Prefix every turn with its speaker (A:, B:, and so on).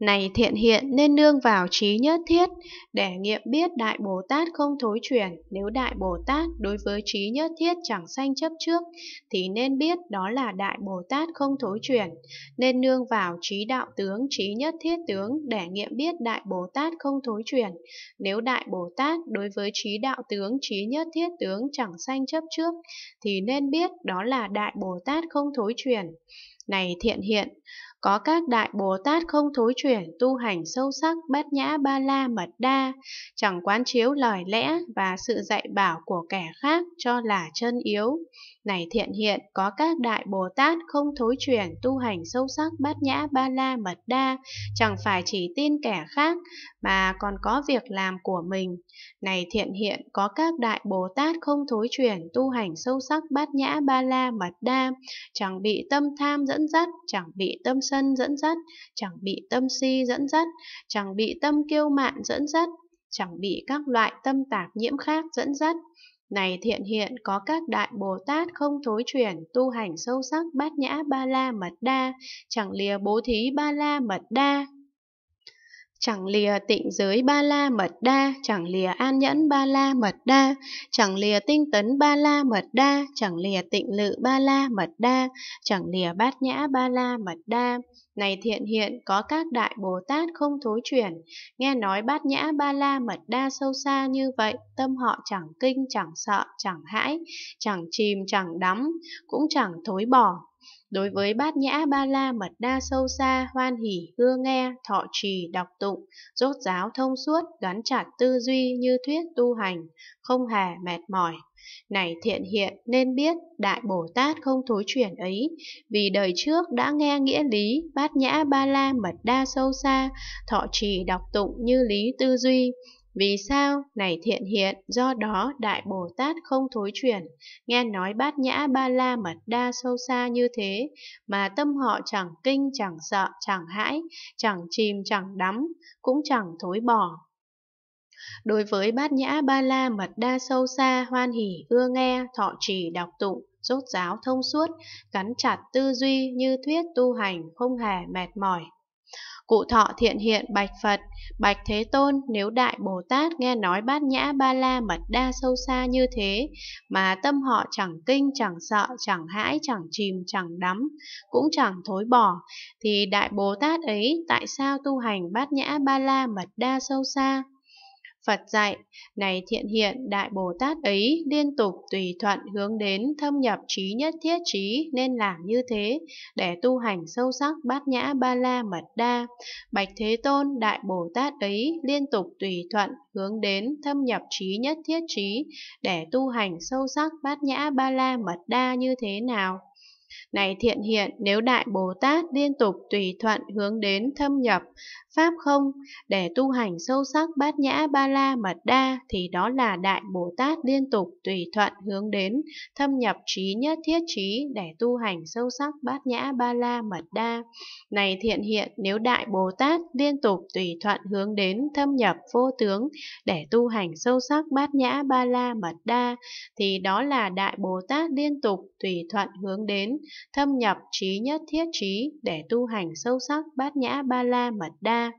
A: Này thiện hiện nên nương vào trí nhất thiết, để nghiệm biết Đại Bồ Tát không thối chuyển, nếu Đại Bồ Tát đối với trí nhất thiết chẳng sanh chấp trước, thì nên biết đó là Đại Bồ Tát không thối chuyển, nên nương vào trí đạo tướng, trí nhất thiết tướng, để nghiệm biết Đại Bồ Tát không thối chuyển, nếu Đại Bồ Tát đối với trí đạo tướng, trí nhất thiết tướng chẳng sanh chấp trước, thì nên biết đó là Đại Bồ Tát không thối chuyển. Này thiện hiện, có các đại Bồ Tát không thối chuyển tu hành sâu sắc bát nhã ba la mật đa, chẳng quán chiếu lời lẽ và sự dạy bảo của kẻ khác cho là chân yếu. Này thiện hiện, có các đại Bồ Tát không thối chuyển tu hành sâu sắc bát nhã ba la mật đa, chẳng phải chỉ tin kẻ khác mà còn có việc làm của mình. Này thiện hiện, có các đại Bồ Tát không thối chuyển tu hành sâu sắc bát nhã ba la mật đa, chẳng bị tâm tham dẫn dắt, chẳng bị tâm sân sân dẫn dắt, chẳng bị tâm si dẫn dắt, chẳng bị tâm kiêu mạn dẫn dắt, chẳng bị các loại tâm tạp nhiễm khác dẫn dắt. Này thiện hiện có các đại Bồ Tát không thối chuyển, tu hành sâu sắc bát nhã ba la mật đa, chẳng lìa bố thí ba la mật đa, Chẳng lìa tịnh giới ba la mật đa, chẳng lìa an nhẫn ba la mật đa, chẳng lìa tinh tấn ba la mật đa, chẳng lìa tịnh lự ba la mật đa, chẳng lìa bát nhã ba la mật đa. Này thiện hiện, có các đại Bồ Tát không thối chuyển, nghe nói bát nhã ba la mật đa sâu xa như vậy, tâm họ chẳng kinh, chẳng sợ, chẳng hãi, chẳng chìm, chẳng đắm, cũng chẳng thối bỏ, Đối với bát nhã ba la mật đa sâu xa, hoan hỷ, ưa nghe, thọ trì, đọc tụng, rốt giáo thông suốt, gắn chặt tư duy như thuyết tu hành, không hề mệt mỏi. Này thiện hiện nên biết Đại Bồ Tát không thối chuyển ấy Vì đời trước đã nghe nghĩa lý Bát nhã ba la mật đa sâu xa Thọ trì đọc tụng như lý tư duy vì sao? Này thiện hiện, do đó Đại Bồ Tát không thối chuyển, nghe nói bát nhã ba la mật đa sâu xa như thế, mà tâm họ chẳng kinh, chẳng sợ, chẳng hãi, chẳng chìm, chẳng đắm, cũng chẳng thối bỏ, Đối với bát nhã ba la mật đa sâu xa hoan hỷ ưa nghe thọ trì đọc tụng rốt giáo thông suốt cắn chặt tư duy như thuyết tu hành không hề mệt mỏi Cụ thọ thiện hiện bạch Phật, bạch Thế Tôn nếu Đại Bồ Tát nghe nói bát nhã ba la mật đa sâu xa như thế, mà tâm họ chẳng kinh, chẳng sợ, chẳng hãi, chẳng chìm, chẳng đắm, cũng chẳng thối bỏ, thì Đại Bồ Tát ấy tại sao tu hành bát nhã ba la mật đa sâu xa? Phật dạy, này thiện hiện Đại Bồ Tát ấy liên tục tùy thuận hướng đến thâm nhập trí nhất thiết trí nên làm như thế để tu hành sâu sắc bát nhã ba la mật đa. Bạch Thế Tôn Đại Bồ Tát ấy liên tục tùy thuận hướng đến thâm nhập trí nhất thiết trí để tu hành sâu sắc bát nhã ba la mật đa như thế nào? Này thiện hiện, nếu Đại Bồ Tát liên tục tùy thuận hướng đến thâm nhập, Pháp không, để tu hành sâu sắc bát nhã ba la mật đa, thì đó là Đại Bồ Tát liên tục tùy thuận hướng đến thâm nhập trí nhất thiết trí để tu hành sâu sắc bát nhã ba la mật đa. Này thiện hiện, nếu Đại Bồ Tát liên tục tùy thuận hướng đến thâm nhập vô tướng để tu hành sâu sắc bát nhã ba la mật đa, thì đó là Đại Bồ Tát liên tục tùy thuận hướng đến thâm nhập trí nhất thiết trí để tu hành sâu sắc bát nhã ba la mật đa.